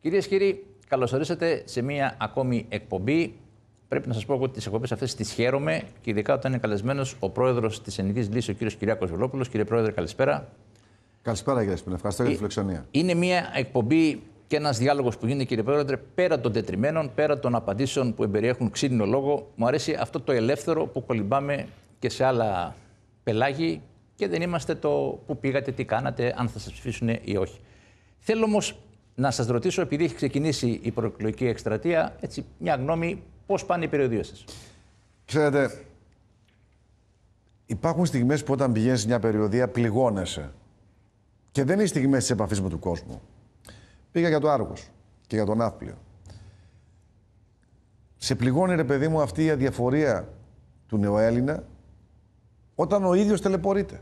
Κυρίες και κύριοι, καλώ ορίσατε σε μία ακόμη εκπομπή. Πρέπει να σας πω ότι τις εκπομπές αυτές τις χαίρομαι και ειδικά όταν είναι καλεσμένος ο πρόεδρος της ενική Λύσης, ο κύριος Κυριάκος Βελόπουλο. Κύριε Πρόεδρε, καλησπέρα. Καλησπέρα, κύριε Σπίνα. Ευχαριστώ για τη φιλοξενία. Είναι μία εκπομπή και ένας διάλογος που γίνεται, κύριε Πρόεδρε, πέρα των τετριμένων, πέρα των απαντήσεων που εμπεριέχουν ξύλινο λόγο. Μου αρέσει αυτό το ελεύθερο που κολυμπάμε και σε άλλα πελάγη και δεν είμαστε το που πήγατε, τι κάνατε, αν θα σας ψηφίσουν ή όχι. Θέλω όμως να σας ρωτήσω, επειδή έχει ξεκινήσει η προεκλογική εκστρατεία, έτσι, μια γνώμη πώς πάνε οι περιοδίες σας. Ξέρετε, υπάρχουν στιγμές που όταν πηγαίνεις σε μια περιοδία πληγώνεσαι. Και δεν είναι στιγμές της επαφής με τον κόσμο. Πήγα για το Άργος και για τον Ναύπλιο. Σε πληγώνει, ρε παιδί μου, αυτή η αδιαφορία του νεοέλληνα όταν ο ίδιος τελεπορείται.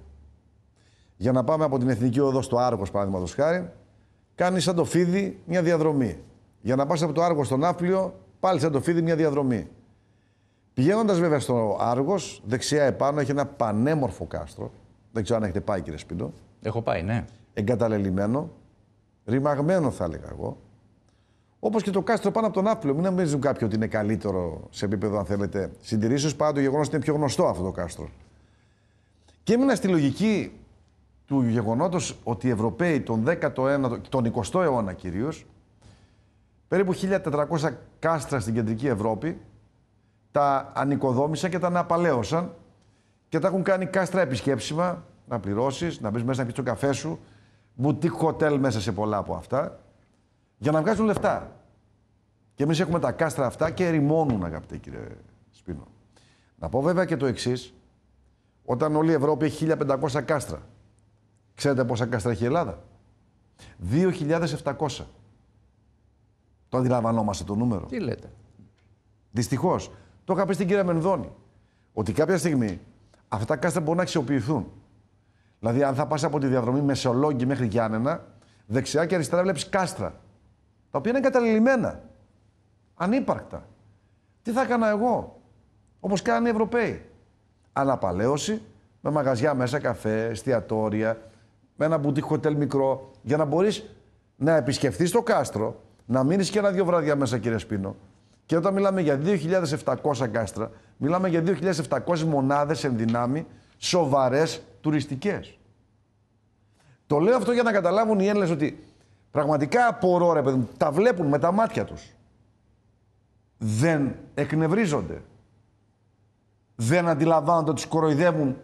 Για να πάμε από την Εθνική Οδό στο Άργος, παραδείγματος χάρη, κάνεις σαν το φίδι μια διαδρομή. Για να πας από το Άργο στον Άφλιο, πάλι σαν το φίδι μια διαδρομή. Πηγαίνοντας βέβαια στο Άργος, δεξιά επάνω έχει ένα πανέμορφο κάστρο. Δεν ξέρω αν έχετε πάει, κύριε Σπίντο. Έχω πάει, ναι. Εγκαταλελειμμένο, ρημαγμένο θα έλεγα εγώ. Όπως και το κάστρο πάνω από τον Άφλιο. Μην νομίζουν κάποιοι ότι είναι καλύτερο σε επίπεδο, αν θέλετε, συντηρήσεω. Πάντω, το γεγονός είναι πιο γνωστό αυτό το κάστρο. Και έμεινα στη λογική του γεγονότος ότι οι Ευρωπαίοι τον 19ο, τον 20ο αιώνα κυρίως, περίπου 1.400 κάστρα στην κεντρική Ευρώπη, τα ανοικοδόμησαν και τα αναπαλαίωσαν και τα έχουν κάνει κάστρα επισκέψιμα, να πληρώσεις, να μπεις μέσα να πιεις το καφέ σου, μπουτίκ χοτέλ μέσα σε πολλά από αυτά, για να βγάζουν λεφτά. Και εμείς έχουμε τα κάστρα αυτά και ερημώνουν, αγαπητέ κύριε Σπίνο. Να πω βέβαια και το εξής. Όταν όλη η Ευρώπη έχει 1500 κάστρα Ξέρετε πόσα κάστρα έχει η Ελλάδα. 2.700. Το αντιλαμβανόμαστε το νούμερο. Τι λέτε. Δυστυχώς. Το είχα πει στην κυρία Μενδώνη. Ότι κάποια στιγμή αυτά τα κάστρα μπορούν να αξιοποιηθούν. Δηλαδή, αν θα πας από τη διαδρομή Μεσολόγγι μέχρι Γιάννενα, δεξιά και αριστερά βλέπεις κάστρα. Τα οποία είναι εγκαταλελειμμένα. Ανύπαρκτα. Τι θα έκανα εγώ, όπως κάνουν οι Ευρωπαίοι. Αναπαλαίωση με μαγαζιά μέσα, καφέ, εστιατόρια, με ένα μπουτίκ χοτέλ μικρό, για να μπορείς να επισκεφθείς το κάστρο, να μείνεις και ένα-δύο βράδια μέσα, κύριε Σπίνο. Και όταν μιλάμε για 2.700 κάστρα, μιλάμε για 2.700 μονάδες εν δυνάμει σοβαρές τουριστικές. Το λέω αυτό για να καταλάβουν οι Έλληνες ότι πραγματικά απορώ, ρε παιδί τα βλέπουν με τα μάτια τους. Δεν εκνευρίζονται. Δεν αντιλαμβάνονται ότι τους κοροϊδεύουν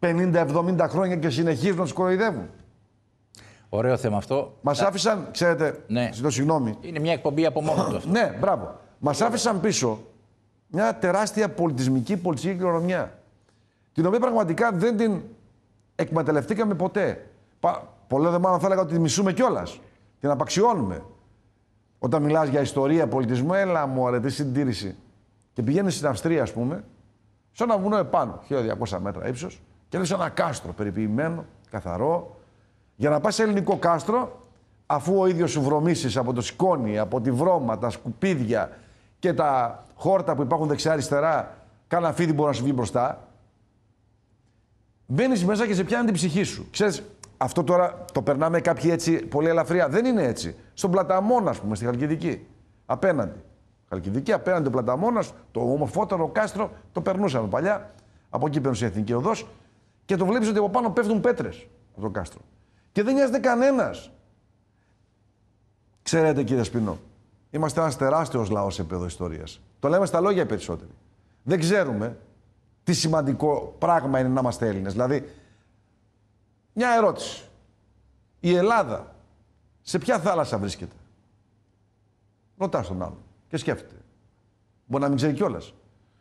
50-70 χρόνια και συνεχίζουν να τους κοροϊδεύουν. Ωραίο θέμα αυτό. Μας άφησαν, ξέρετε. Ναι. Ζητώ συγγνώμη. Είναι μια εκπομπή από μόνο του. ναι, μπράβο. Μας άφησαν πίσω μια τεράστια πολιτισμική πολιτική κληρονομιά. Την οποία πραγματικά δεν την εκμεταλλευτήκαμε ποτέ. Πα... Πολλέ δε μάλλον θα έλεγα ότι τη μισούμε κιόλας. Την απαξιώνουμε. Όταν μιλάς για ιστορία, πολιτισμό, έλα μου αρετή συντήρηση. Και πηγαίνεις στην Αυστρία, ας πούμε, σε ένα βουνό επάνω, 1200 μέτρα ύψος, και λες ένα κάστρο περιποιημένο, καθαρό, για να πας σε ελληνικό κάστρο, αφού ο ίδιος σου βρωμήσεις από το σκόνη, από τη βρώμα, τα σκουπίδια και τα χόρτα που υπάρχουν δεξιά-αριστερά, κανένα φίδι μπορεί να σου βγει μπροστά, μπαίνεις μέσα και σε πιάνει την ψυχή σου. Ξέρεις, αυτό τώρα το περνάμε κάποιοι έτσι πολύ ελαφριά. Δεν είναι έτσι. Στον Πλαταμόνα, ας πούμε, στη Χαλκιδική. Απέναντι. Χαλκιδική, απέναντι ο Πλαταμόνας, το ομορφότερο κάστρο, το περνούσαμε παλιά. Από εκεί πέρασε η Εθνική Οδός και το βλέπεις ότι από πάνω πέφτουν πέτρες από τον κάστρο. Και δεν νοιάζεται κανένας. Ξέρετε, κύριε Σπινό, είμαστε ένας τεράστιος λαός επίπεδο ιστορίας. Το λέμε στα λόγια περισσότεροι. Δεν ξέρουμε τι σημαντικό πράγμα είναι να είμαστε Έλληνες. Δηλαδή, μια ερώτηση. Η Ελλάδα σε ποια θάλασσα βρίσκεται. Ρωτάς τον άλλον και σκέφτεται. Μπορεί να μην ξέρει κιόλας.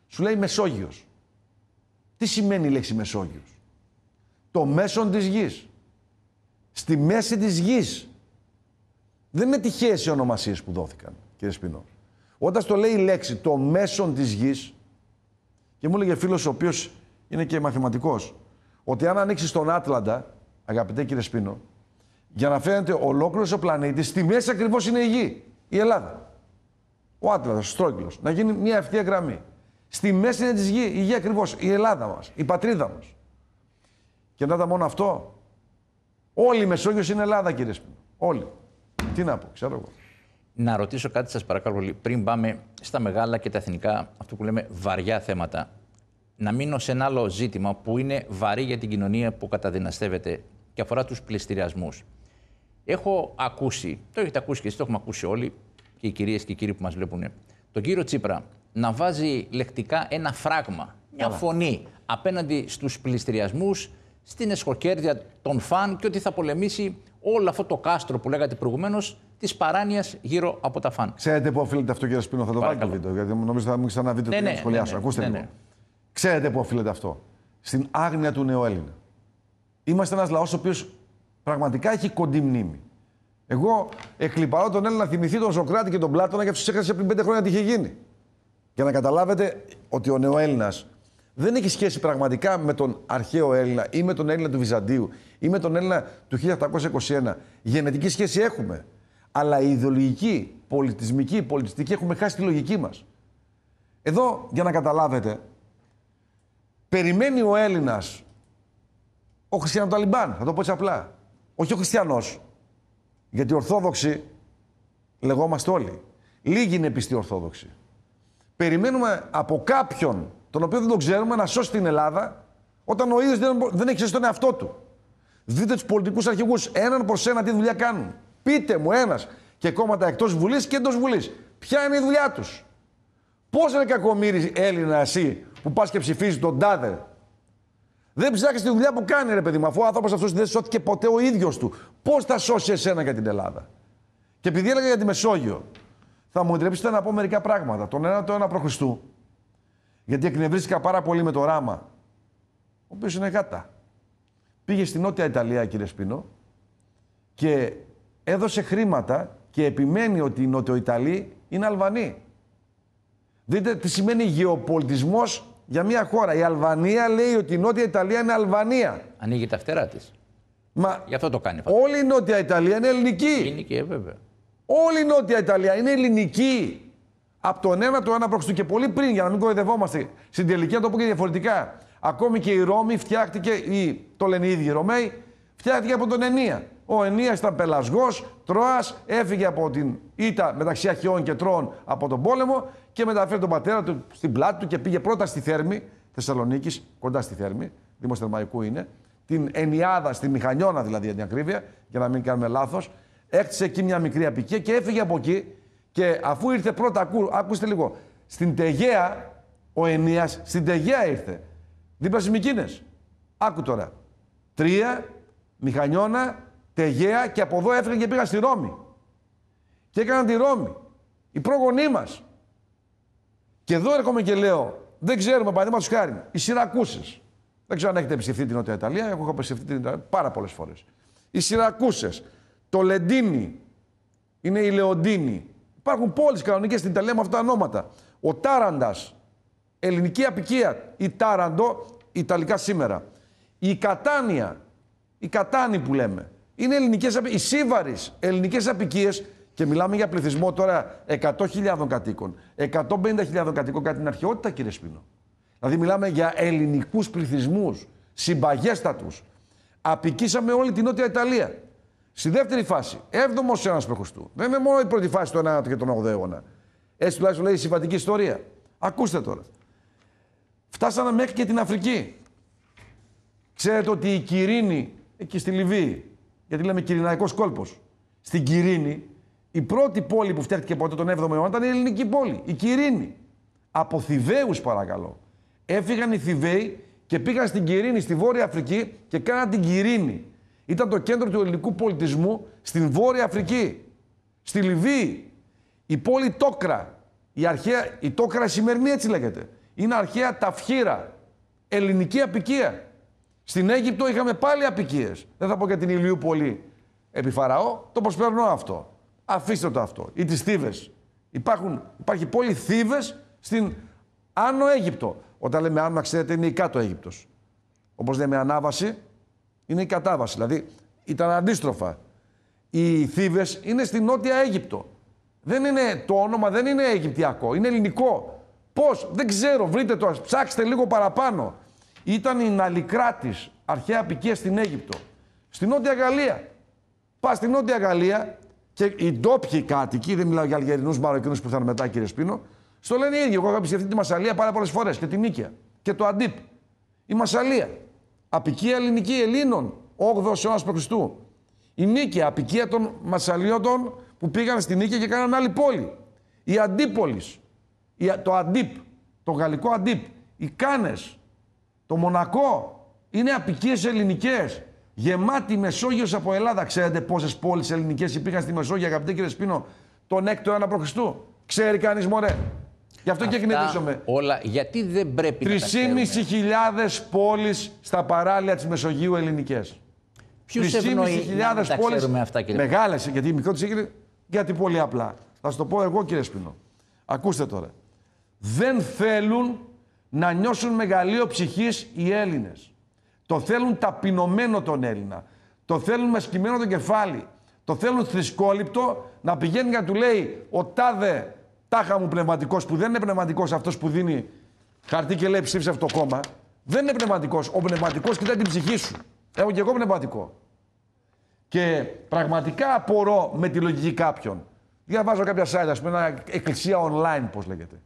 Σου λέει Μεσόγειος. Τι σημαίνει η λέξη Μεσόγειος το μέσον της γης. Στη μέση της γης. Δεν είναι τυχαίες οι ονομασίες που δόθηκαν, κύριε Σπινό. Όταν στο λέει η λέξη το μέσον της γης, και μου έλεγε φίλος ο οποίος είναι και μαθηματικός, ότι αν ανοίξει τον Άτλαντα, αγαπητέ κύριε Σπίνο, για να φαίνεται ολόκληρος ο πλανήτης, στη μέση ακριβώς είναι η γη, η Ελλάδα. Ο Άτλαντας, ο Στρόγγυλος, να γίνει μια ευθεία γραμμή. Στη μέση είναι της γη, η γη ακριβώς, η Ελλάδα μας, η πατρίδα μας. Και να ήταν μόνο αυτό. Όλη η Μεσόγειος είναι Ελλάδα, κύριε Σπινό. Όλοι. Τι να πω, ξέρω εγώ. Να ρωτήσω κάτι σας παρακαλώ πριν πάμε στα μεγάλα και τα εθνικά, αυτό που λέμε βαριά θέματα. Να μείνω σε ένα άλλο ζήτημα που είναι βαρύ για την κοινωνία που καταδυναστεύεται και αφορά τους πληστηριασμούς. Έχω ακούσει, το έχετε ακούσει και εσείς, το έχουμε ακούσει όλοι και οι κυρίες και οι κύριοι που μας βλέπουν, τον κύριο Τσίπρα να βάζει λεκτικά ένα φράγμα, μια φωνή απέναντι στους πληστηριασμούς, στην εσχοκέρδεια των φαν και ότι θα πολεμήσει όλο αυτό το κάστρο που λέγατε προηγουμένως της παράνοιας γύρω από τα φαν. Ξέρετε που οφείλεται αυτό, κύριε Σπίνο, θα το βάλω το βίντεο, γιατί νομίζω θα μου ξανά βίντεο ναι, και ναι, να σχολιάσω. Ναι, ναι, Ακούστε ναι, λίγο. Ξέρετε που οφείλεται αυτό. Στην άγνοια του νεοέλληνα. Είμαστε ένας λαός ο οποίος πραγματικά έχει κοντή μνήμη. Εγώ εκλυπαρώ τον Έλληνα να θυμηθεί τον Σοκράτη και τον Πλάτωνα γιατί του έχασε πριν πέντε χρόνια τι είχε γίνει. Για να καταλάβετε ότι ο νεοέλληνα, δεν έχει σχέση πραγματικά με τον αρχαίο Έλληνα ή με τον Έλληνα του Βυζαντίου ή με τον Έλληνα του 1821. Γενετική σχέση έχουμε. Αλλά η ιδεολογική, πολιτισμική, πολιτιστική έχουμε χάσει τη λογική μας. Εδώ για να καταλάβετε, περιμένει ο Έλληνας ο Χριστιανοταλιμπάν, θα το πω έτσι απλά. Όχι ο Χριστιανός. Γιατί Ορθόδοξοι λεγόμαστε όλοι. Λίγοι είναι πιστοί Ορθόδοξοι. Περιμένουμε από κάποιον τον οποίο δεν τον ξέρουμε, να σώσει την Ελλάδα, όταν ο ίδιος δεν, δεν έχει σώσει τον εαυτό του. Δείτε τους πολιτικούς αρχηγούς έναν προς ένα τι δουλειά κάνουν. Πείτε μου ένας και κόμματα εκτός Βουλής και εντός Βουλής. Ποια είναι η δουλειά τους. Πώς είναι κακομίρι Έλληνα εσύ που πας και ψηφίζεις τον τάδε. Δεν ψάχνεις τη δουλειά που κάνει, ρε παιδί μου, αφού ο άνθρωπος αυτός δεν σώθηκε ποτέ ο ίδιος του. Πώς θα σώσει εσένα για την Ελλάδα. Και επειδή έλεγα για τη Μεσόγειο, θα μου επιτρέψετε να πω μερικά πράγματα. Τον 1ο αιώνα γιατί εκνευρίστηκα πάρα πολύ με το Ράμα, ο οποίος είναι γάτα. Πήγε στη Νότια Ιταλία, κύριε Σπίνο, και έδωσε χρήματα και επιμένει ότι οι Νοτιοϊταλοί είναι Αλβανοί. Δείτε τι σημαίνει γεωπολιτισμός για μια χώρα. Η Αλβανία λέει ότι η Νότια Ιταλία είναι Αλβανία. Ανοίγει τα φτερά της. Μα Γι' αυτό το κάνει. Όλη η Νότια Ιταλία είναι ελληνική. Ελληνική, ε, βέβαια. Όλη η Νότια Ιταλία είναι ελληνική από τον ένα του άναπροξ και πολύ πριν, για να μην κοροϊδευόμαστε. Στην τελική, να το πω και διαφορετικά. Ακόμη και η Ρώμη φτιάχτηκε, ή το λένε οι ίδιοι οι Ρωμαίοι, φτιάχτηκε από τον Ενία. Ο Ενίας ήταν πελασγός, τροα, έφυγε από την ήττα μεταξύ Αχαιών και Τρώων από τον πόλεμο και μεταφέρει τον πατέρα του στην πλάτη του και πήγε πρώτα στη Θέρμη Θεσσαλονίκης, κοντά στη Θέρμη, Δήμο είναι, την Ενιάδα, στη Μηχανιώνα δηλαδή για ακρίβεια, για να μην κάνουμε λάθος. Έκτισε εκεί μια μικρή απικία και έφυγε από εκεί και αφού ήρθε πρώτα, ακούστε λίγο, στην Τεγέα ο ενίας, στην Τεγέα ήρθε, δίπλα στις Μικίνες. Άκου τώρα. Τρία, Μηχανιώνα, Τεγέα και από εδώ έφυγαν και πήγαν στη Ρώμη. Και έκαναν τη Ρώμη. Οι πρόγονοί μας. Και εδώ έρχομαι και λέω, δεν ξέρουμε παραδείγματος χάρη, οι Σιρακούσες. Δεν ξέρω αν έχετε επισκεφτεί την Νότια Ιταλία. έχω επισκεφτεί την Ιταλία πάρα πολλές φορές. Οι Σιρακούσες, το Λεντίνι, είναι η Λεοντίνη, Υπάρχουν πόλεις κανονικές στην Ιταλία με αυτά τα ονόματα. Ο Τάραντας, ελληνική απικία, η Τάραντο, Ιταλικά σήμερα. Η Κατάνια, η Κατάνη που λέμε, είναι ελληνικές απικίες. Οι Σίβαρης, ελληνικές απικίες και μιλάμε για πληθυσμό τώρα 100.000 κατοίκων, 150.000 κατοίκων κατά την αρχαιότητα κύριε Σπίνο. Δηλαδή μιλάμε για ελληνικούς πληθυσμούς, συμπαγέστατους. Απικήσαμε όλη την Νότια Ιταλία. Στη δεύτερη φάση, 7ο αιώνα π.Χ. Δεν είναι μόνο η πρώτη φάση του 9ου και τον 8 ου αιώνα. Έτσι τουλάχιστον λέει η συμβατική ιστορία. Ακούστε τώρα. Φτάσαμε μέχρι και την Αφρική. Ξέρετε ότι η Κυρίνη, εκεί στη Λιβύη, γιατί λέμε Κυριναϊκός κόλπος, στην Κυρίνη, η πρώτη πόλη που φτιάχτηκε ποτέ τον 7ο αιώνα ήταν η ελληνική πόλη, η Κυρίνη. Από Θηβαίους παρακαλώ. Έφυγαν οι Θηβαίοι και πήγαν στην Κυρίνη, στη Βόρεια Αφρική και κάναν την Κυρίνη ήταν το κέντρο του ελληνικού πολιτισμού στην Βόρεια Αφρική, στη Λιβύη. Η πόλη Τόκρα, η, αρχαία, η Τόκρα σημερινή έτσι λέγεται, είναι αρχαία ταυχήρα, ελληνική απικία. Στην Αίγυπτο είχαμε πάλι απικίες. Δεν θα πω για την Ηλιούπολη επί Φαραώ, το προσπερνώ αυτό. Αφήστε το αυτό. Ή τις Θήβες. Υπάρχουν, υπάρχει πόλη Θήβες στην Άνω Αίγυπτο. Όταν λέμε Άνω, ξέρετε, είναι η Κάτω Αίγυπτος. Όπως λέμε Ανάβαση, είναι η κατάβαση. Δηλαδή ήταν αντίστροφα. Οι Θήβε είναι στη Νότια Αίγυπτο. Δεν είναι το όνομα, δεν είναι Αιγυπτιακό, είναι ελληνικό. Πώς, δεν ξέρω, βρείτε το, ψάξτε λίγο παραπάνω. Ήταν η Ναλικράτης, αρχαία απικία στην Αίγυπτο. Στη Νότια Γαλλία. Πας στη Νότια Γαλλία και οι ντόπιοι κάτοικοι, δεν μιλάω για Αλγερινούς, Μαροκινού που ήταν μετά, κύριε Σπίνο, στο λένε οι ίδιοι. Εγώ είχα επισκεφτεί τη Μασαλία πάρα πολλές φορές και την Νίκαια και το Αντίπ. Η Μασαλία. Απικία ελληνική Ελλήνων, 8ο αιώνας π.Χ. Η Νίκαια, απικία των Μασαλίωτων που πήγαν στη Νίκαια και κάναν άλλη πόλη. Η Αντίπολης, το Αντίπ, το γαλλικό Αντίπ, οι Κάνες, το Μονακό, είναι απικίες ελληνικές. Γεμάτη Μεσόγειος από Ελλάδα. Ξέρετε πόσες πόλεις ελληνικές υπήρχαν στη Μεσόγειο, αγαπητέ κύριε Σπίνο, τον 6ο αιώνα π.Χ. Ξέρει κανείς, μωρέ. Γι' αυτό Αυτά και εκνευρίζομαι. Όλα, γιατί δεν πρέπει 3 να. 3.500 πόλεις στα παράλια της Μεσογείου ελληνικές. Ποιους ευνοεί να τα πόλεις, ξέρουμε αυτά, κύριε Μεγάλες, γιατί η μικρότερη έγινε Γιατί πολύ απλά. Θα σου το πω εγώ, κύριε Σπινό. Ακούστε τώρα. Δεν θέλουν να νιώσουν μεγαλείο ψυχής οι Έλληνες. Το θέλουν ταπεινωμένο τον Έλληνα. Το θέλουν με σκυμμένο το κεφάλι. Το θέλουν θρησκόληπτο να πηγαίνει και να του λέει ο τάδε Τάχα μου πνευματικός που δεν είναι πνευματικός αυτός που δίνει χαρτί και λέει ψήφισε αυτό το κόμμα. Δεν είναι πνευματικός. Ο πνευματικός κοιτάει την ψυχή σου. Έχω και εγώ πνευματικό. Και πραγματικά απορώ με τη λογική κάποιων. Διαβάζω κάποια site, ας πούμε, ένα εκκλησία online, πώς λέγεται.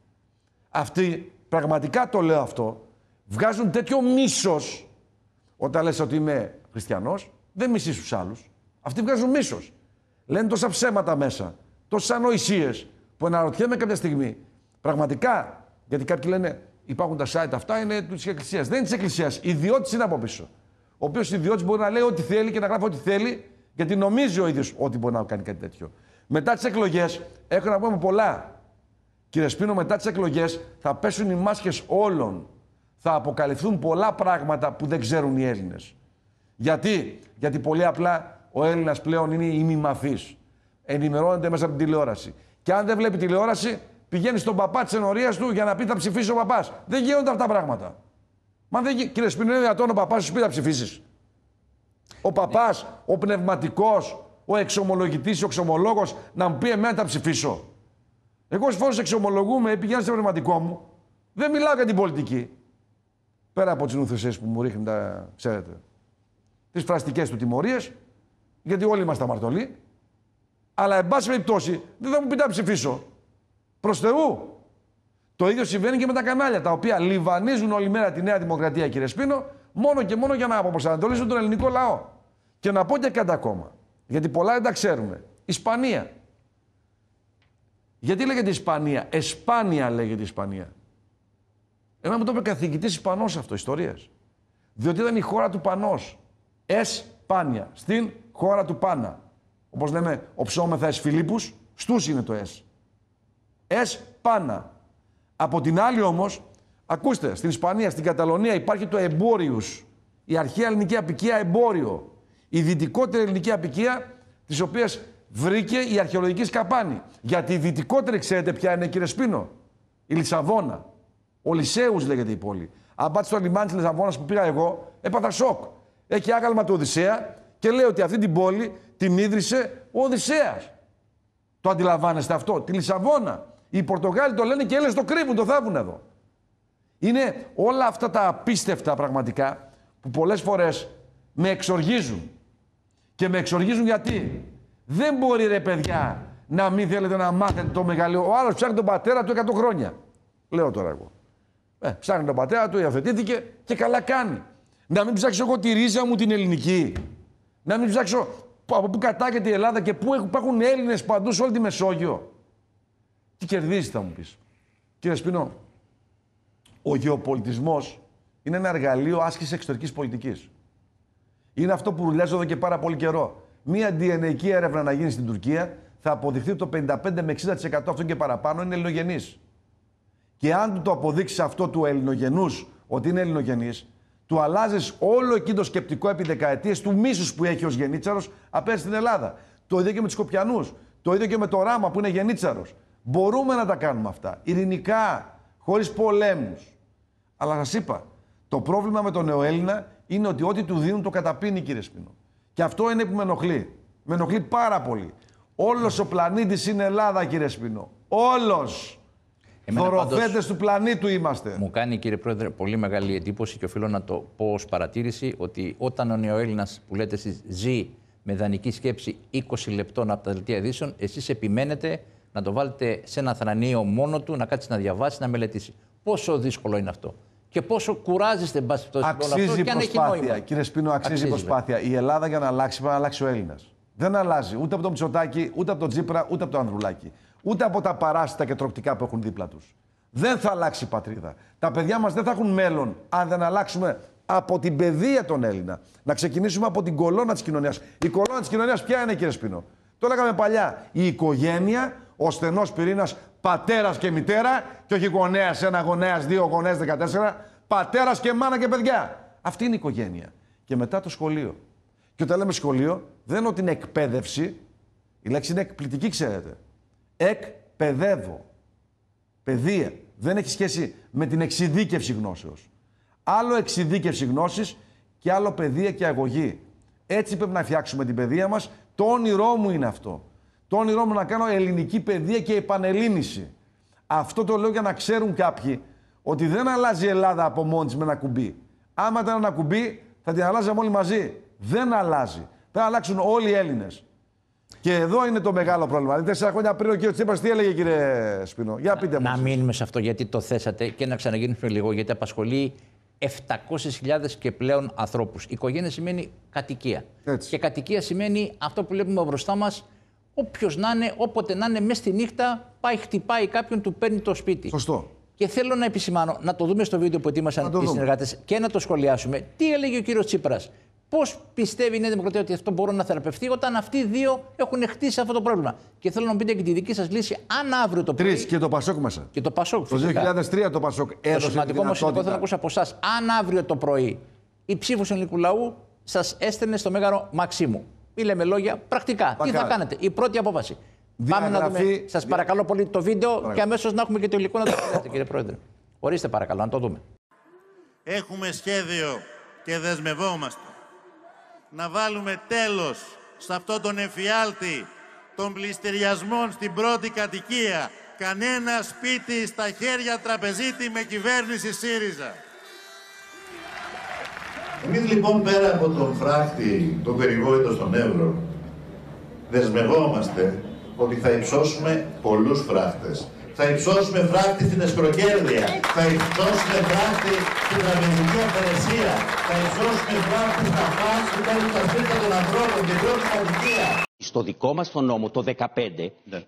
Αυτοί, πραγματικά το λέω αυτό, βγάζουν τέτοιο μίσος όταν λες ότι είμαι χριστιανός, δεν μισείς τους άλλους. Αυτοί βγάζουν μίσος. Λένε τόσα ψέματα μέσα, τόσες ανοησίες, που αναρωτιέμαι κάποια στιγμή, πραγματικά, γιατί κάποιοι λένε υπάρχουν τα site αυτά, είναι της Εκκλησίας. Δεν είναι της Εκκλησίας. Ιδιώτης είναι από πίσω. Ο οποίος ιδιώτης μπορεί να λέει ό,τι θέλει και να γράφει ό,τι θέλει, γιατί νομίζει ο ίδιος ότι μπορεί να κάνει κάτι τέτοιο. Μετά τις εκλογές, έχω να πούμε πολλά. Κύριε Σπίνο, μετά τις εκλογές θα πέσουν οι μάσκες όλων. Θα αποκαλυφθούν πολλά πράγματα που δεν ξέρουν οι Έλληνες. Γιατί? Γιατί πολύ απλά ο Έλληνας πλέον είναι ημιμαθής. Ενημερώνεται μέσα από την τηλεόραση. Και αν δεν βλέπει τηλεόραση, πηγαίνει στον παπά της ενορίας του για να πει θα ψηφίσει ο παπάς. Δεν γίνονται αυτά τα πράγματα. Μα δεν γίνεται. Κύριε Σπινέλη, δυνατόν ο παπάς σου πει θα ψηφίσεις. Ο παπάς, ο πνευματικός, ο εξομολογητής, ο εξομολόγος να μου πει εμένα θα ψηφίσω. Εγώ στις εξομολογούμε, ε, πηγαίνω στο πνευματικό μου, δεν μιλάω για την πολιτική. Πέρα από τις νουθεσίε που μου ρίχνουν τα, ξέρετε, τις φραστικές του τιμωρίες, γιατί όλοι είμαστε αμαρτωλοί, αλλά εν πάση περιπτώσει δεν θα μου πει να ψηφίσω. Προς Θεού. Το ίδιο συμβαίνει και με τα κανάλια τα οποία λιβανίζουν όλη μέρα τη Νέα Δημοκρατία, κύριε Σπίνο, μόνο και μόνο για να αποπροσανατολίσουν τον ελληνικό λαό. Και να πω και κάτι ακόμα. Γιατί πολλά δεν τα ξέρουμε. Ισπανία. Γιατί λέγεται Ισπανία. Εσπάνια λέγεται Ισπανία. Ένα μου το είπε καθηγητής Ισπανός αυτό ιστορίας. Διότι ήταν η χώρα του Πανός. Εσπάνια. Στην χώρα του Πάνα όπως λέμε, ο ψώμεθα εσ Φιλίππους, στους είναι το εσ. Εσ πάνα. Από την άλλη όμως, ακούστε, στην Ισπανία, στην Καταλωνία υπάρχει το εμπόριους. Η αρχαία ελληνική απικία εμπόριο. Η δυτικότερη ελληνική απικία, τις οποίες βρήκε η αρχαιολογική σκαπάνη. Γιατί η δυτικότερη, ξέρετε ποια είναι, κύριε Σπίνο, η Λισαβόνα. Ο λέγεται η πόλη. Αν πάτε στο λιμάνι της Λισαβόνας που πήγα εγώ, έπαθα σοκ. Έχει άγαλμα του Οδυσσέα και λέει ότι αυτή την πόλη την ίδρυσε ο Οδυσσέας. Το αντιλαμβάνεστε αυτό. Τη Λισαβόνα. Οι Πορτογάλοι το λένε και έλεγε το κρύβουν, το θάβουν εδώ. Είναι όλα αυτά τα απίστευτα πραγματικά που πολλές φορές με εξοργίζουν. Και με εξοργίζουν γιατί δεν μπορεί ρε παιδιά να μην θέλετε να μάθετε το μεγαλείο. Ο άλλος ψάχνει τον πατέρα του 100 χρόνια. Λέω τώρα εγώ. Ε, ψάχνει τον πατέρα του, υιοθετήθηκε και καλά κάνει. Να μην ψάξω εγώ τη ρίζα μου την ελληνική. Να μην ψάξω από πού κατάγεται η Ελλάδα και πού υπάρχουν Έλληνες παντού σε όλη τη Μεσόγειο. Τι κερδίζει, θα μου πεις. Κύριε Σπινό, ο γεωπολιτισμός είναι ένα εργαλείο άσκησης εξωτερικής πολιτικής. Είναι αυτό που ρουλιάζει εδώ και πάρα πολύ καιρό. Μία DNA έρευνα να γίνει στην Τουρκία θα αποδειχθεί το 55 με 60% αυτό και παραπάνω είναι ελληνογενείς. Και αν του το αποδείξει αυτό του ελληνογενούς ότι είναι ελληνογενή, του αλλάζεις όλο εκείνο το σκεπτικό επί δεκαετίες του μίσους που έχει ως γενίτσαρο απέναντι στην Ελλάδα. Το ίδιο και με τους Σκοπιανούς. Το ίδιο και με το Ράμα που είναι γενίτσαρο. Μπορούμε να τα κάνουμε αυτά. Ειρηνικά, χωρίς πολέμους. Αλλά σας είπα, το πρόβλημα με τον Νεοέλληνα είναι ότι ό,τι του δίνουν το καταπίνει, κύριε Σπινό. Και αυτό είναι που με ενοχλεί. Με ενοχλεί πάρα πολύ. Όλος ο πλανήτης είναι Ελλάδα, κύριε Σπινό. Όλος. Δωροφέτε του πλανήτου είμαστε. Μου κάνει κύριε Πρόεδρε πολύ μεγάλη εντύπωση και οφείλω να το πω ως παρατήρηση ότι όταν ο Έλληνας που λέτε εσείς ζει με δανεική σκέψη 20 λεπτών από τα δελτία ειδήσεων, εσείς επιμένετε να το βάλετε σε ένα θρανείο μόνο του, να κάτσει να διαβάσει, να μελετήσει. Πόσο δύσκολο είναι αυτό. Και πόσο κουράζεστε, εν πάση αυτό, και έχει Κύριε Σπίνο, αξίζει, αξίζει η προσπάθεια. Η Ελλάδα για να αλλάξει, πρέπει να αλλάξει ο Έλληνας. Δεν αλλάζει ούτε από τον ούτε από τον Τζίπρα, ούτε από τον Ανδρουλάκη ούτε από τα παράσιτα και τροκτικά που έχουν δίπλα τους. Δεν θα αλλάξει η πατρίδα. Τα παιδιά μας δεν θα έχουν μέλλον αν δεν αλλάξουμε από την παιδεία των Έλληνα. Να ξεκινήσουμε από την κολόνα της κοινωνίας. Η κολόνα της κοινωνίας ποια είναι, κύριε Σπινό. Το λέγαμε παλιά. Η οικογένεια, ο στενός πυρήνας πατέρας και μητέρα, και όχι γονέας, ένα γονέας, δύο γονέας, 14. Πατέρας και μάνα και παιδιά. Αυτή είναι η οικογένεια. Και μετά το σχολείο. Και όταν λέμε σχολείο, δεν είναι την εκπαίδευση. Η λέξη είναι εκπληκτική, ξέρετε εκπαιδεύω. Παιδεία. Δεν έχει σχέση με την εξειδίκευση γνώσεως. Άλλο εξειδίκευση γνώσης και άλλο παιδεία και αγωγή. Έτσι πρέπει να φτιάξουμε την παιδεία μας. Το όνειρό μου είναι αυτό. Το όνειρό μου να κάνω ελληνική παιδεία και επανελλήνηση. Αυτό το λέω για να ξέρουν κάποιοι ότι δεν αλλάζει η Ελλάδα από μόνη της με ένα κουμπί. Άμα ήταν ένα κουμπί θα την αλλάζαμε όλοι μαζί. Δεν αλλάζει. Θα αλλάξουν όλοι οι Έλληνες. Και εδώ είναι το μεγάλο πρόβλημα. Δηλαδή, τέσσερα χρόνια πριν ο κύριος Τσίπρα τι έλεγε, κύριε Σπινό. Για πείτε μα. Να μείνουμε σε αυτό γιατί το θέσατε και να ξαναγίνουμε λίγο γιατί απασχολεί 700.000 και πλέον ανθρώπους. Οικογένεια σημαίνει κατοικία. Και κατοικία σημαίνει αυτό που βλέπουμε μπροστά μας. Όποιος να είναι, όποτε να είναι, μέσα στη νύχτα πάει, χτυπάει κάποιον, του παίρνει το σπίτι. Σωστό. Και θέλω να επισημάνω, να το δούμε στο βίντεο που ετοίμασαν οι συνεργάτες και να το σχολιάσουμε. Τι έλεγε ο κύριος Τσίπρας Πώς πιστεύει η Νέα Δημοκρατία ότι αυτό μπορεί να θεραπευτεί, όταν αυτοί οι δύο έχουν χτίσει αυτό το πρόβλημα. Και θέλω να μου πείτε και τη δική σας λύση, αν αύριο το πρωί. Τρεις και το Πασόκ μέσα. Και το Πασόκ. Το 2003 το Πασόκ έδωσε. Το σημαντικό όμως είναι θέλω να ακούσω από εσάς. Αν αύριο το πρωί η ψήφος ελληνικού λαού σας έστελνε στο μέγαρο Μαξίμου. Ή λέμε λόγια πρακτικά. Τι θα κάνετε, η πρώτη απόφαση. Διαγραφή... Πάμε να δούμε. Σας παρακαλώ πολύ το βίντεο και αμέσως να έχουμε και το υλικό να το δείτε, κύριε Πρόεδρε. Ορίστε, παρακαλώ, να το δούμε. Έχουμε σχέδιο και δεσμευόμαστε να βάλουμε τέλος σε αυτό τον εφιάλτη των πληστηριασμών στην πρώτη κατοικία. Κανένα σπίτι στα χέρια τραπεζίτη με κυβέρνηση ΣΥΡΙΖΑ. Εμείς λοιπόν πέρα από τον φράχτη, τον περιβόητο στον Εύρο, δεσμευόμαστε ότι θα υψώσουμε πολλούς φράχτες θα υψώσουμε φράχτη στην εσκροκέρδεια, θα υψώσουμε φράχτη στην τραπεζική αφαιρεσία. θα υψώσουμε φράχτη στα φάσκη, τα σπίτια των ανθρώπων και την πρώτη το δικό μας τον νόμο, το 2015, ναι.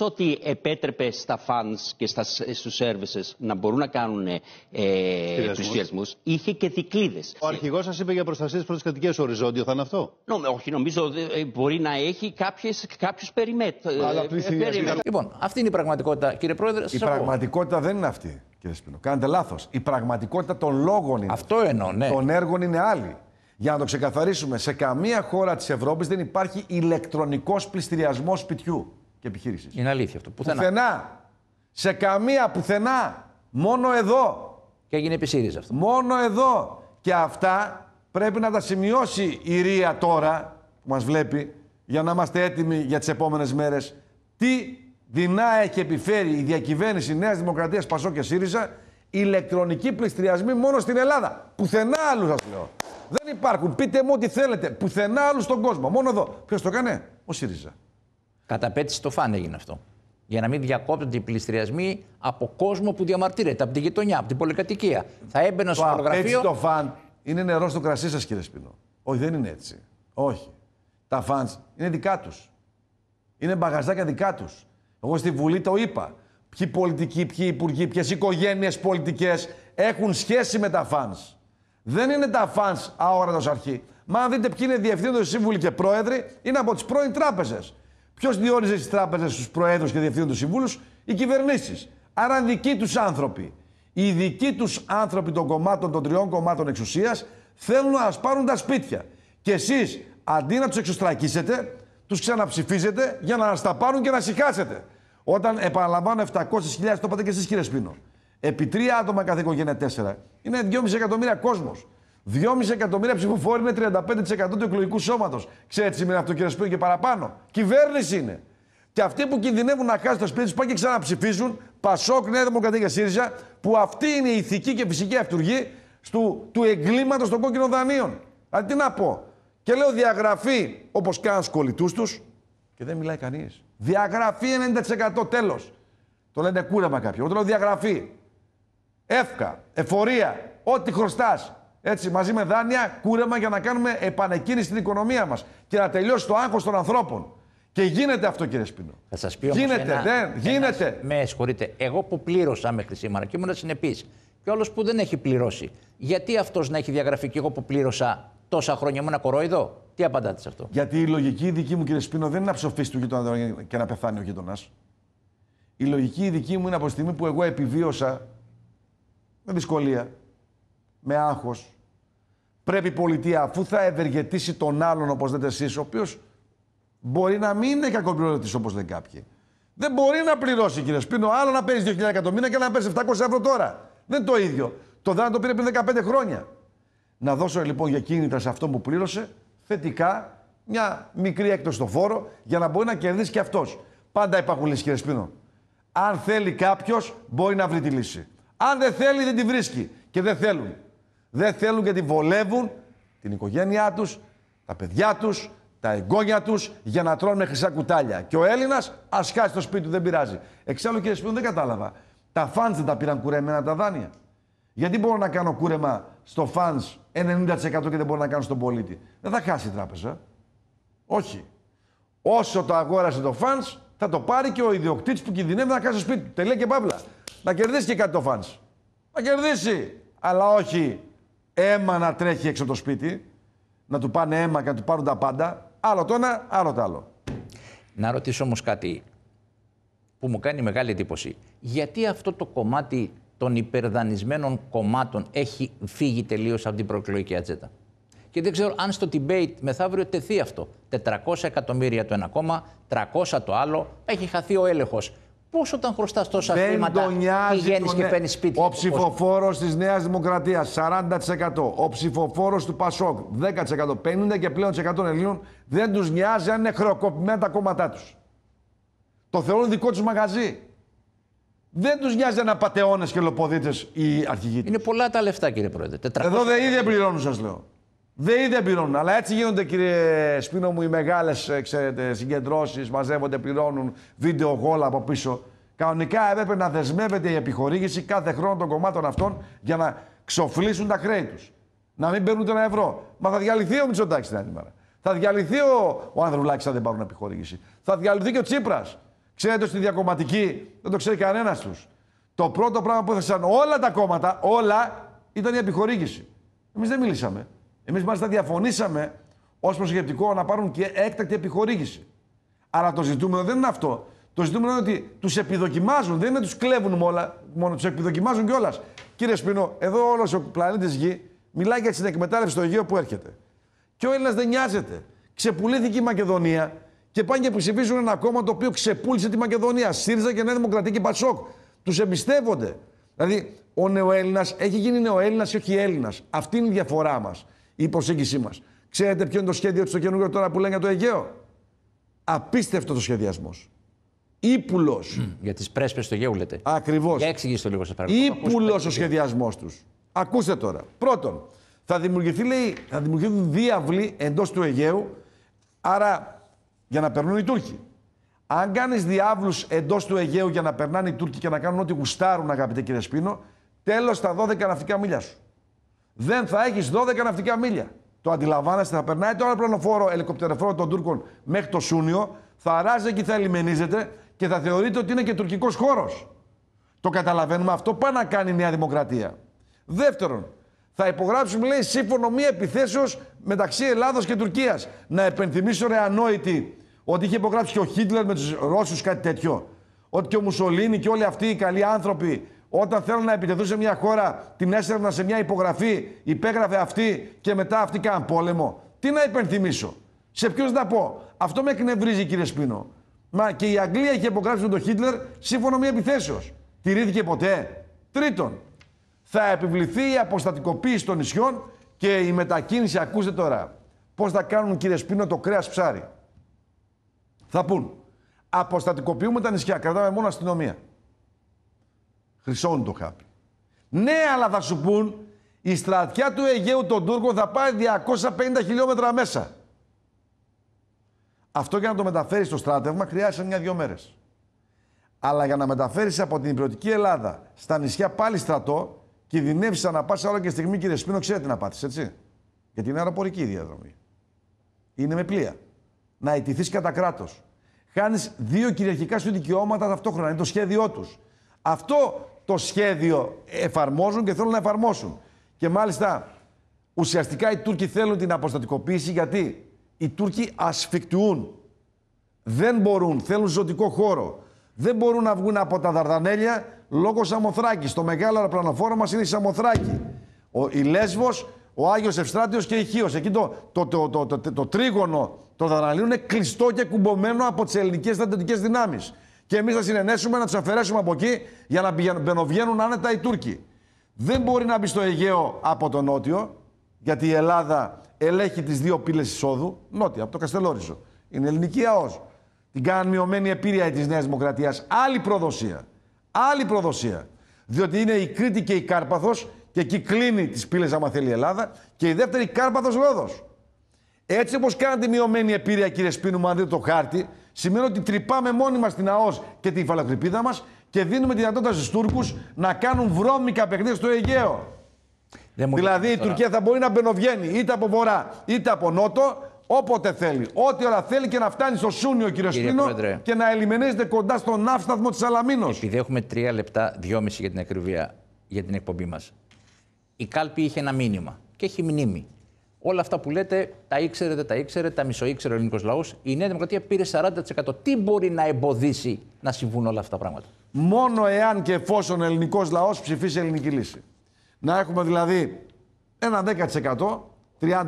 ότι επέτρεπε στα fans και στα, στους services να μπορούν να κάνουν ε, πλησιασμούς, είχε και δικλείδες. Ο αρχηγός σας είπε για προστασία της κατοικίας οριζόντιο, θα είναι αυτό. Νο, όχι, νομίζω ε, μπορεί να έχει κάποιες, κάποιους περιμέτ, ε, Αλλά περιμέτ. Λοιπόν, αυτή είναι η πραγματικότητα, κύριε Πρόεδρε. Η πραγματικότητα δεν είναι αυτή, κύριε Σπινό. Κάνετε λάθος. Η πραγματικότητα των λόγων είναι Αυτό εννοώ, ναι. Των έργων είναι άλλη. Για να το ξεκαθαρίσουμε, σε καμία χώρα της Ευρώπης δεν υπάρχει ηλεκτρονικός πληστηριασμός σπιτιού και επιχείρησης. Είναι αλήθεια αυτό. Πουθενά. πουθενά. Σε καμία πουθενά. Μόνο εδώ. Και έγινε επί ΣΥΡΙΖΑ αυτό. Μόνο εδώ. Και αυτά πρέπει να τα σημειώσει η Ρία τώρα που μας βλέπει, για να είμαστε έτοιμοι για τις επόμενες μέρες. Τι δεινά έχει επιφέρει η διακυβέρνηση Νέας Δημοκρατίας Πασό και ΣΥΡΙΖΑ ηλεκτρονικοί πληστριασμοί μόνο στην Ελλάδα. Πουθενά άλλους σας λέω. Δεν υπάρχουν. Πείτε μου ό,τι θέλετε. Πουθενά άλλους στον κόσμο. Μόνο εδώ. Ποιος το κάνει, ο ΣΥΡΙΖΑ. Κατά το φαν έγινε αυτό. Για να μην διακόπτονται οι πληστριασμοί από κόσμο που διαμαρτύρεται, από τη γειτονιά, από την πολυκατοικία. Θα έμπαινα στο φωτογραφείο... Έτσι το φαν είναι νερό στο κρασί σας, κύριε Σπινό. Όχι, δεν είναι έτσι. Όχι. Τα φαν είναι δικά τους. Είναι μπαγαζάκια δικά τους. Εγώ στη Βουλή το είπα ποιοι πολιτικοί, ποιοι υπουργοί, ποιες οικογένειες πολιτικές έχουν σχέση με τα φαν. Δεν είναι τα φαν αόρατος αρχή. Μα αν δείτε ποιοι είναι διευθύνοντε σύμβουλοι και πρόεδροι, είναι από τις πρώην τράπεζες. Ποιος διόριζε τις τράπεζες στους προέδρους και διευθύνοντε συμβούλου, οι κυβερνήσεις. Άρα δικοί τους άνθρωποι. Οι δικοί τους άνθρωποι των κομμάτων, των τριών κομμάτων εξουσίας, θέλουν να ασπαρουν τα σπίτια. Και εσείς, αντί να τους εξωστρακίσετε, τους ξαναψηφίζετε για να τα πάρουν και να συχάσετε. Όταν επαναλαμβάνω 700.000, το είπατε και εσείς κύριε Σπίνο. Επί τρία άτομα κάθε οικογένεια τέσσερα. Είναι 2,5 εκατομμύρια κόσμος. 2,5 εκατομμύρια ψηφοφόροι είναι 35% του εκλογικού σώματος. Ξέρετε σήμερα αυτό κύριε Σπίνο και παραπάνω. Κυβέρνηση είναι. Και αυτοί που κινδυνεύουν να χάσουν το σπίτι τους πάνε και ξαναψηφίζουν Πασόκ, Νέα Δημοκρατία και ΣΥΡΙΖΑ, που αυτή είναι η ηθική και φυσική αυτούργη του, του εγκλήματος των κόκκινων δανείων. Δηλαδή τι να πω. Και λέω διαγραφή όπως κάνουν στους κολλητούς τους, και δεν μιλάει κανείς. Διαγραφή 90% τέλος. Το λένε κούρεμα κάποιοι. Εγώ το λέω διαγραφή. Εύκα, εφορία, ό,τι χρωστάς. Έτσι, μαζί με δάνεια, κούρεμα για να κάνουμε επανεκκίνηση στην οικονομία μας και να τελειώσει το άγχος των ανθρώπων. Και γίνεται αυτό, κύριε Σπίνο. Θα σας πει Γίνεται, δεν, γίνεται. Ένας, με συγχωρείτε, εγώ που πλήρωσα μέχρι σήμερα και ήμουν συνεπής. Και όλο που δεν έχει πληρώσει. Γιατί αυτός να έχει διαγραφεί και εγώ που πλήρωσα τόσα χρόνια ήμουν κορόιδο. Τι απαντάτε σε αυτό. Γιατί η λογική δική μου, κύριε Σπίνο, δεν είναι να ψοφήσει του γείτονα και να πεθάνει ο γείτονα. Η λογική δική μου είναι από τη στιγμή που εγώ επιβίωσα με δυσκολία, με άγχος. Πρέπει η πολιτεία, αφού θα ευεργετήσει τον άλλον, όπως λέτε εσείς, ο οποίος μπορεί να μην είναι κακοπληρωτής όπως λένε κάποιοι. Δεν μπορεί να πληρώσει, κύριε Σπίνο, άλλο να παίρνει 2.000 εκατομμύρια και να παίζει 700 ευρώ τώρα. Δεν το ίδιο. Το δάνειο το πήρε πριν 15 χρόνια. Να δώσω λοιπόν για κίνητρα σε αυτό που πλήρωσε θετικά μια μικρή έκπτωση στο φόρο για να μπορεί να κερδίσει και αυτός. Πάντα υπάρχουν λύσεις, κύριε Σπίνο. Αν θέλει κάποιος, μπορεί να βρει τη λύση. Αν δεν θέλει, δεν τη βρίσκει. Και δεν θέλουν. Δεν θέλουν γιατί βολεύουν την οικογένειά τους, τα παιδιά τους, τα εγγόνια τους για να τρώνε χρυσά κουτάλια. Και ο Έλληνας ας χάσει το σπίτι του, δεν πειράζει. Εξάλλου, κύριε Σπίνο, δεν κατάλαβα. Τα φαντ δεν τα πήραν κουρεμένα τα δάνεια. Γιατί μπορώ να κάνω κούρεμα στο fans 90% και δεν μπορεί να κάνει στον πολίτη. Δεν θα χάσει η τράπεζα. Όχι. Όσο το αγόρασε το fans, θα το πάρει και ο ιδιοκτήτης που κινδυνεύει να χάσει το σπίτι του. Τελεία και παύλα. Να κερδίσει και κάτι το fans. Να κερδίσει. Αλλά όχι αίμα να τρέχει έξω το σπίτι, να του πάνε αίμα και να του πάρουν τα πάντα. Άλλο το ένα, άλλο το άλλο. Να ρωτήσω όμως κάτι που μου κάνει μεγάλη εντύπωση. Γιατί αυτό το κομμάτι των υπερδανισμένων κομμάτων έχει φύγει τελείως από την προεκλογική ατζέντα. Και δεν ξέρω αν στο debate μεθαύριο τεθεί αυτό. 400 εκατομμύρια το ένα κόμμα, 300 το άλλο, έχει χαθεί ο έλεγχος. Πώς όταν χρωστάς τόσα δεν χρήματα, πηγαίνει και παίρνεις σπίτι. Ο ψηφοφόρος της Νέας Δημοκρατίας 40%. Ο ψηφοφόρος του Πασόκ 10%. 50% και πλέον 100 Ελλήνων δεν τους νοιάζει αν είναι χρεοκοπημένα τα κόμματά τους. Το θεωρούν δικό τους μαγαζί. Δεν τους νοιάζει να πατεώνες και λοποδίτες οι αρχηγοί. Είναι πολλά τα λεφτά, κύριε Πρόεδρε. Εδώ δεν ήδη πληρώνουν, σας λέω. Δεν ήδη πληρώνουν. Αλλά έτσι γίνονται, κύριε Σπίνο μου, οι μεγάλες ε, συγκεντρώσεις. Μαζεύονται, πληρώνουν βίντεο γόλα από πίσω. Κανονικά έπρεπε να δεσμεύεται η επιχορήγηση κάθε χρόνο των κομμάτων αυτών για να ξοφλήσουν τα χρέη τους. Να μην παίρνουν ένα ευρώ. Μα θα διαλυθεί ο Μητσοτάκης την άλλη μέρα. Θα διαλυθεί ο, ο Ανδρουλάκης αν δεν πάρουν επιχορήγηση. Θα διαλυθεί και ο Τσίπρας. Ξέρετε στη διακομματική, δεν το ξέρει κανένας τους. Το πρώτο πράγμα που έθεσαν όλα τα κόμματα, όλα, ήταν η επιχορήγηση. Εμείς δεν μιλήσαμε. Εμείς μάλιστα διαφωνήσαμε ως προσεκτικό να πάρουν και έκτακτη επιχορήγηση. Αλλά το ζητούμενο δεν είναι αυτό. Το ζητούμενο είναι ότι τους επιδοκιμάζουν, δεν είναι τους κλέβουν μόνο, μόνο τους επιδοκιμάζουν κιόλας. Κύριε Σπινό, εδώ όλος ο πλανήτης Γη μιλάει για την εκμετάλλευση του Αιγαίο που έρχεται. Και ο Έλληνας δεν νοιάζεται. Ξεπουλήθηκε η Μακεδονία, και πάνε και ψηφίζουν ένα κόμμα το οποίο ξεπούλησε τη Μακεδονία. ΣΥΡΙΖΑ και Νέα Δημοκρατία και Πασόκ. Τους εμπιστεύονται. Δηλαδή, ο νεοέλληνας έχει γίνει νεοέλληνας η όχι Έλληνας. Αυτή είναι η διαφορά μας, η προσέγγιση μας. Ξέρετε ποιο είναι το σχέδιο του καινούργιο τώρα που λένε για το Αιγαίο. Απίστευτο το σχεδιασμός. Ήπουλος. Για τις πρέσπες του Αιγαίου, λέτε. Ακριβώς. Για εξηγήστε το λίγο, σε παρακαλώ. Ήπουλος ο σχεδιασμός τους. Ακούστε τώρα. Πρώτον, θα δημιουργηθεί, λέει, θα δημιουργηθούν διάβλοι εντός του Αιγαίου. Άρα για να περνούν οι Τούρκοι. Αν κάνεις διάβλους εντός του Αιγαίου για να περνάνε οι Τούρκοι και να κάνουν ό,τι γουστάρουν, αγαπητέ κύριε Σπίνο, τέλος τα 12 ναυτικά μίλια σου. Δεν θα έχεις 12 ναυτικά μίλια. Το αντιλαμβάνεστε, θα περνάει το αεροπλανοφόρο, ελικοπτερεφόρο των Τούρκων μέχρι το Σούνιο, θα αράζεται και θα ελιμενίζεται και θα θεωρείται ότι είναι και τουρκικός χώρος. Το καταλαβαίνουμε αυτό, πάει να κάνει η Νέα Δημοκρατία. Δεύτερον, θα υπογράψουμε, λέει, σύμφωνο μη επιθέσεως μεταξύ Ελλάδος και Τουρκίας. Να επενθυμίσω, ρε ανόητη, ότι είχε υπογράψει και ο Χίτλερ με τους Ρώσους κάτι τέτοιο. Ότι και ο Μουσολίνη και όλοι αυτοί οι καλοί άνθρωποι, όταν θέλουν να επιτεθούν σε μια χώρα, την έσαιρναν σε μια υπογραφή, υπέγραφε αυτή και μετά αυτή κάναν πόλεμο. Τι να υπενθυμίσω, σε ποιους να πω. Αυτό με εκνευρίζει, κύριε Σπίνο. Μα και η Αγγλία είχε υπογράψει με τον Χίτλερ σύμφωνο μια επιθέσεως. Τηρήθηκε ποτέ. Τρίτον, θα επιβληθεί η αποστατικοποίηση των νησιών και η μετακίνηση, ακούστε τώρα, πώς θα κάνουν κύριε Σπίνο το κρέας ψάρι. Θα πούν. Αποστατικοποιούμε τα νησιά, κρατάμε μόνο αστυνομία. Χρυσώνει το χάπι. Ναι, αλλά θα σου πούν η στρατιά του Αιγαίου των Τούρκων θα πάει 250 χιλιόμετρα μέσα. Αυτό για να το μεταφέρεις στο στράτευμα χρειάζεται μια-δυο μέρες. Αλλά για να μεταφέρεις από την υπηρετική Ελλάδα στα νησιά πάλι στρατό, κινδυνεύεις να πάσα άλλο και στιγμή, κύριε Σπίνο, ξέρετε να πάθεις, έτσι. Γιατί είναι αεροπορική η διαδρομή. Είναι με πλοία να ιτηθείς κατά κράτος. Χάνεις δύο κυριαρχικά σου δικαιώματα ταυτόχρονα. Είναι το σχέδιό τους. Αυτό το σχέδιο εφαρμόζουν και θέλουν να εφαρμόσουν. Και μάλιστα ουσιαστικά οι Τούρκοι θέλουν την αποστατικοποίηση γιατί οι Τούρκοι ασφικτιούν. Δεν μπορούν, θέλουν ζωτικό χώρο. Δεν μπορούν να βγουν από τα Δαρδανέλια λόγω Σαμοθράκης. Το μεγάλο αεροπλανοφόρο μας είναι η Σαμοθράκη. Ο, η Λέσβος ο Άγιος Ευστράτιος και η Χίος. Εκεί το, το, το, το, το, το, το τρίγωνο των είναι κλειστό και κουμπωμένο από τις ελληνικές στρατιωτικές δυνάμεις. Και εμείς θα συνενέσουμε να τους αφαιρέσουμε από εκεί για να μπαινοβγαίνουν άνετα οι Τούρκοι. Δεν μπορεί να μπει στο Αιγαίο από το Νότιο, γιατί η Ελλάδα ελέγχει τις δύο πύλες εισόδου, νότια, από το Καστελόριζο. Είναι ελληνική ΑΟΣ. Την κάνουν μειωμένη επίρρεια της Νέας Δημοκρατίας. Άλλη προδοσία. Άλλη προδοσία. Διότι είναι η Κρήτη και η Κάρπαθος και εκεί κλείνει τις πύλες, άμα θέλει η Ελλάδα. Και η δεύτερη, Κάρπαθος Ρόδος. Έτσι όπως κάνατε μειωμένη επίρρρεια, κύριε Σπίνου, μου, αν δείτε το χάρτη, σημαίνει ότι τρυπάμε μόνοι μα την ΑΟΣ και την υφαλοκρηπίδα μας και δίνουμε τη δυνατότητα στους Τούρκους να κάνουν βρώμικα παιχνίδια στο Αιγαίο. δηλαδή η Τουρκία θα μπορεί να μπαινοβγαίνει είτε από βορρά είτε από νότο, όποτε θέλει, ό,τι ώρα θέλει και να φτάνει στο Σούνιο, κύριο Σπίνο, και να ελιμενίζεται κοντά στον ναύσταθμο της Αλαμίνος. Επειδή έχουμε τρία λεπτά, δυόμιση για την ακριβία, για την εκπομπή μας η κάλπη είχε ένα μήνυμα και έχει μνήμη. Όλα αυτά που λέτε τα ήξερε, δεν τα ήξερε, τα μισοήξερε ο ελληνικός λαός. Η Νέα Δημοκρατία πήρε 40%. Τι μπορεί να εμποδίσει να συμβούν όλα αυτά τα πράγματα. Μόνο εάν και εφόσον ο ελληνικός λαός ψηφίσει ελληνική λύση. Να έχουμε δηλαδή ένα 10%,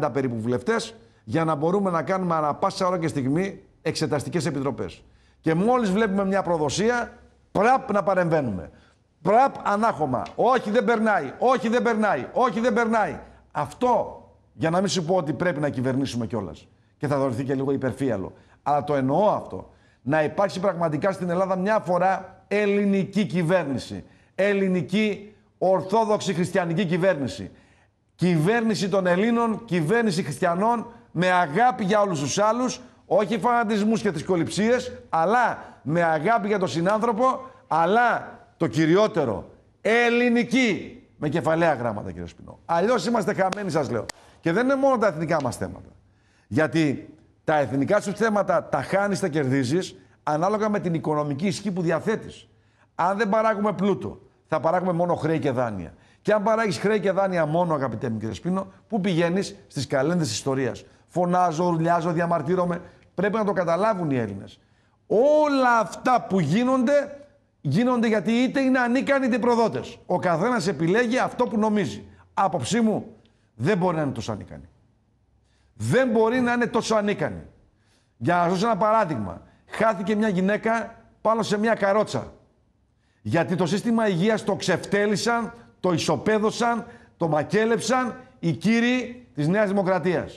30 περίπου βουλευτές, για να μπορούμε να κάνουμε ανα πάσα ώρα και στιγμή εξεταστικές επιτροπές. Και μόλις βλέπουμε μια προδοσία, πρέπει να παρεμβαίνουμε. Πραπ ανάχωμα. Όχι δεν περνάει, όχι δεν περνάει, όχι δεν περνάει. Αυτό για να μην σου πω ότι πρέπει να κυβερνήσουμε κιόλας. Και θα δορθεί και λίγο υπερφύαλο. Αλλά το εννοώ αυτό. Να υπάρξει πραγματικά στην Ελλάδα μια φορά ελληνική κυβέρνηση. Ελληνική ορθόδοξη χριστιανική κυβέρνηση. Κυβέρνηση των Ελλήνων, κυβέρνηση χριστιανών με αγάπη για όλους τους άλλους, όχι φανατισμούς και τι αλλά με αγάπη για τον συνάνθρωπο, αλλά το κυριότερο, ελληνική. Με κεφαλαία γράμματα, κύριε Σπινό. Αλλιώς είμαστε χαμένοι, σας λέω. Και δεν είναι μόνο τα εθνικά μας θέματα. Γιατί τα εθνικά σου θέματα τα χάνεις, τα κερδίζεις ανάλογα με την οικονομική ισχύ που διαθέτεις. Αν δεν παράγουμε πλούτο, θα παράγουμε μόνο χρέη και δάνεια. Και αν παράγεις χρέη και δάνεια μόνο, αγαπητέ μου κύριε Σπίνο, πού πηγαίνεις στις καλένδες τη ιστορίας. Φωνάζω, ορλιάζω, διαμαρτύρομαι. Πρέπει να το καταλάβουν οι Έλληνες. Όλα αυτά που γίνονται γίνονται γιατί είτε είναι ανίκανοι είτε προδότες. Ο καθένας επιλέγει αυτό που νομίζει. Άποψή μου, δεν μπορεί να είναι τόσο ανίκανοι. Δεν μπορεί να είναι τόσο ανίκανοι. Για να δώσω ένα παράδειγμα. Χάθηκε μια γυναίκα πάνω σε μια καρότσα. Γιατί το σύστημα υγείας το ξεφτέλησαν, το ισοπαίδωσαν, το μακέλεψαν οι κύριοι της νέας δημοκρατίας.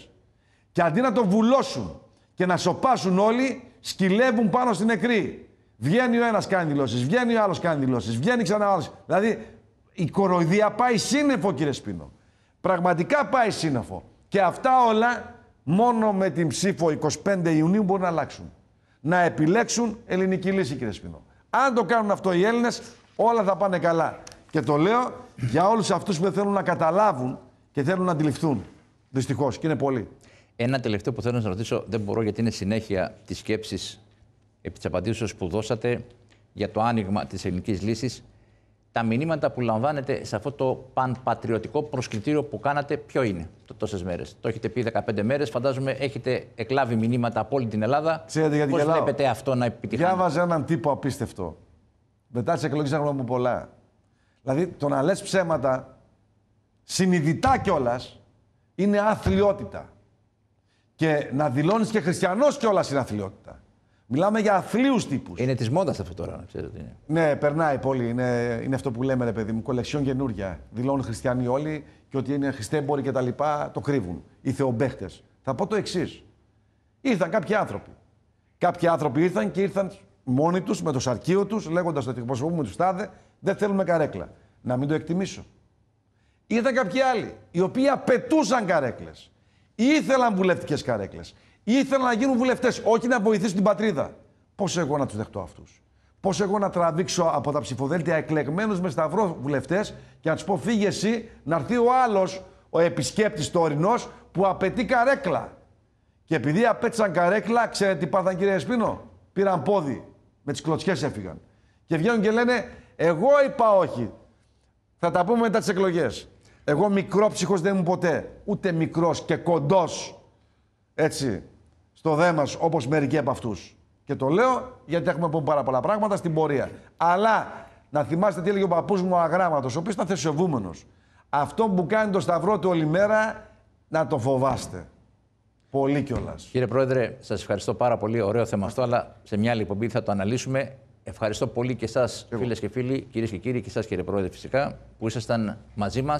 Και αντί να το βουλώσουν και να σοπάσουν όλοι, σκυλεύουν πάνω στην νεκρή. Βγαίνει ο ένας, κάνει δηλώσεις. Βγαίνει ο άλλος, κάνει δηλώσεις. Βγαίνει ξανά ο άλλος. Δηλαδή η κοροϊδία πάει σύννεφο, κύριε Σπίνο. Πραγματικά πάει σύννεφο. Και αυτά όλα μόνο με την ψήφο 25 Ιουνίου μπορούν να αλλάξουν. Να επιλέξουν ελληνική λύση, κύριε Σπίνο. Αν το κάνουν αυτό οι Έλληνες, όλα θα πάνε καλά. Και το λέω για όλους αυτούς που δεν θέλουν να καταλάβουν και θέλουν να αντιληφθούν. Δυστυχώς και είναι πολλοί. Ένα τελευταίο που θέλω να σας ρωτήσω, δεν μπορώ γιατί είναι συνέχεια τη σκέψη επί της απαντήσεως που δώσατε για το άνοιγμα της ελληνικής λύσης, τα μηνύματα που λαμβάνετε σε αυτό το πανπατριωτικό προσκλητήριο που κάνατε, ποιο είναι τόσες μέρες. Το έχετε πει 15 μέρες. Φαντάζομαι έχετε εκλάβει μηνύματα από όλη την Ελλάδα. Ξέρετε γιατί Πώς βλέπετε αυτό να επιτυχάνε. Διάβαζα έναν τύπο απίστευτο. Μετά τις εκλογές έχουμε μου πολλά. Δηλαδή το να λες ψέματα συνειδητά κιόλας είναι αθλειότητα. Και να δηλώνεις και χριστιανός κιόλας είναι αθλειότητα. Μιλάμε για αθλίους τύπους. Είναι της μόδας αυτό τώρα, να ξέρετε. Είναι. Ναι, περνάει πολύ. Είναι, είναι αυτό που λέμε, ρε παιδί μου. Κολεξιόν καινούρια. Δηλώνουν χριστιανοί όλοι και ότι είναι χριστέμποροι και τα λοιπά. Το κρύβουν. Οι θεομπέχτε. Θα πω το εξής. Ήρθαν κάποιοι άνθρωποι. Κάποιοι άνθρωποι ήρθαν και ήρθαν μόνοι τους με το σαρκείο τους, λέγοντας ότι εκπροσωπούμε τους τάδε, δεν θέλουμε καρέκλα. Να μην το εκτιμήσω. Ήρθαν κάποιοι άλλοι, οι οποίοι απαιτούσαν καρέκλες. Ήθελαν βουλευτικές καρέκλες ήθελαν να γίνουν βουλευτές, όχι να βοηθήσουν την πατρίδα. Πώς εγώ να τους δεχτώ αυτούς. Πώς εγώ να τραβήξω από τα ψηφοδέλτια εκλεγμένους με σταυρό βουλευτές και να τους πω φύγε εσύ, να έρθει ο άλλος, ο επισκέπτης τωρινός, που απαιτεί καρέκλα. Και επειδή απέτησαν καρέκλα, ξέρετε τι πάθαν κύριε Σπίνο. Πήραν πόδι. Με τις κλωτσιές έφυγαν. Και βγαίνουν και λένε, εγώ είπα όχι. Θα τα πούμε μετά τις εκλογές. Εγώ μικρό ψυχο δεν ήμουν ποτέ. Ούτε μικρός και κοντός. Έτσι στο δέμα όπως μερικοί από αυτούς. Και το λέω γιατί έχουμε πούμε πάρα πολλά πράγματα στην πορεία. Αλλά να θυμάστε τι έλεγε ο παππούς μου ο Αγράμματος, ο οποίος ήταν θεσιοβούμενος. Αυτό που κάνει το σταυρό του όλη μέρα, να το φοβάστε. Πολύ κιόλας. Κύριε Πρόεδρε, σας ευχαριστώ πάρα πολύ. Ωραίο θέμα αυτό, αλλά σε μια άλλη εκπομπή θα το αναλύσουμε. Ευχαριστώ πολύ και εσάς, φίλες και φίλοι, κυρίες και κύριοι, και εσάς, κύριε Πρόεδρε, φυσικά, που ήσασταν μαζί μας.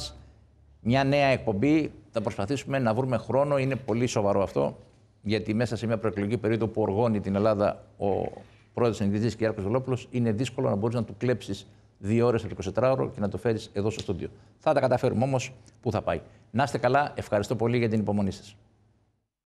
Μια νέα εκπομπή. Θα προσπαθήσουμε να βρούμε χρόνο. Είναι πολύ σοβαρό αυτό γιατί μέσα σε μια προεκλογική περίοδο που οργώνει την Ελλάδα ο πρόεδρος Ενδυτή Άρκο Βελόπουλο, είναι δύσκολο να μπορείς να του κλέψεις δύο ώρες από 24 ώρο και να το φέρεις εδώ στο στούντιο. Θα τα καταφέρουμε όμως. Πού θα πάει. Να είστε καλά. Ευχαριστώ πολύ για την υπομονή σας.